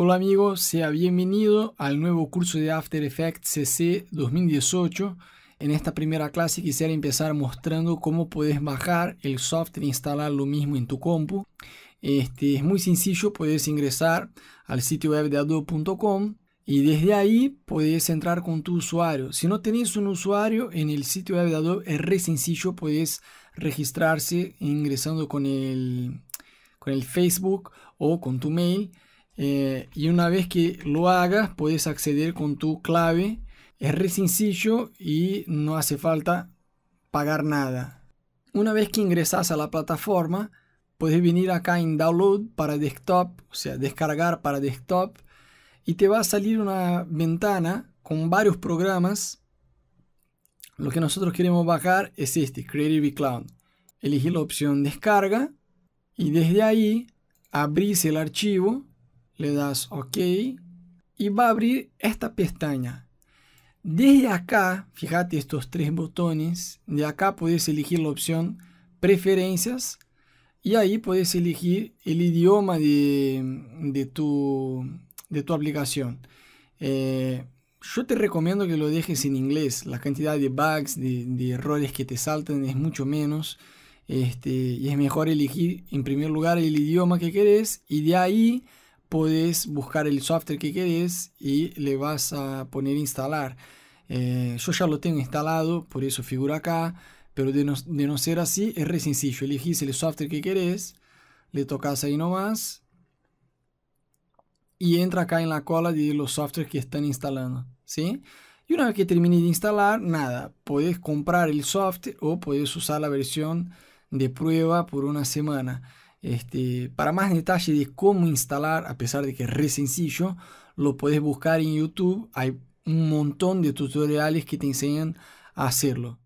Hola amigos, sea bienvenido al nuevo curso de After Effects CC 2018. En esta primera clase quisiera empezar mostrando cómo puedes bajar el software e instalar lo mismo en tu compu. Este, es muy sencillo, puedes ingresar al sitio web de adobe.com y desde ahí puedes entrar con tu usuario. Si no tenéis un usuario en el sitio web de Adobe es re sencillo, puedes registrarse ingresando con el, con el Facebook o con tu mail eh, y una vez que lo hagas, puedes acceder con tu clave. Es re sencillo y no hace falta pagar nada. Una vez que ingresas a la plataforma, puedes venir acá en Download para desktop, o sea, descargar para desktop, y te va a salir una ventana con varios programas. Lo que nosotros queremos bajar es este, Creative Cloud. Elegir la opción descarga y desde ahí abrís el archivo le das OK y va a abrir esta pestaña. Desde acá, fíjate estos tres botones, de acá puedes elegir la opción preferencias y ahí puedes elegir el idioma de, tu, de tu, aplicación. Eh, yo te recomiendo que lo dejes en inglés, la cantidad de bugs, de, errores que te saltan es mucho menos. Este, y es mejor elegir en primer lugar el idioma que querés y de ahí podés buscar el software que querés y le vas a poner instalar. Eh, yo ya lo tengo instalado, por eso figura acá, pero de no, de no ser así es re sencillo. Elegís el software que querés, le tocas ahí nomás y entra acá en la cola de los softwares que están instalando. ¿sí? Y una vez que termine de instalar, nada, podés comprar el software o podés usar la versión de prueba por una semana. Este, para más detalles de cómo instalar, a pesar de que es re sencillo, lo puedes buscar en YouTube. Hay un montón de tutoriales que te enseñan a hacerlo.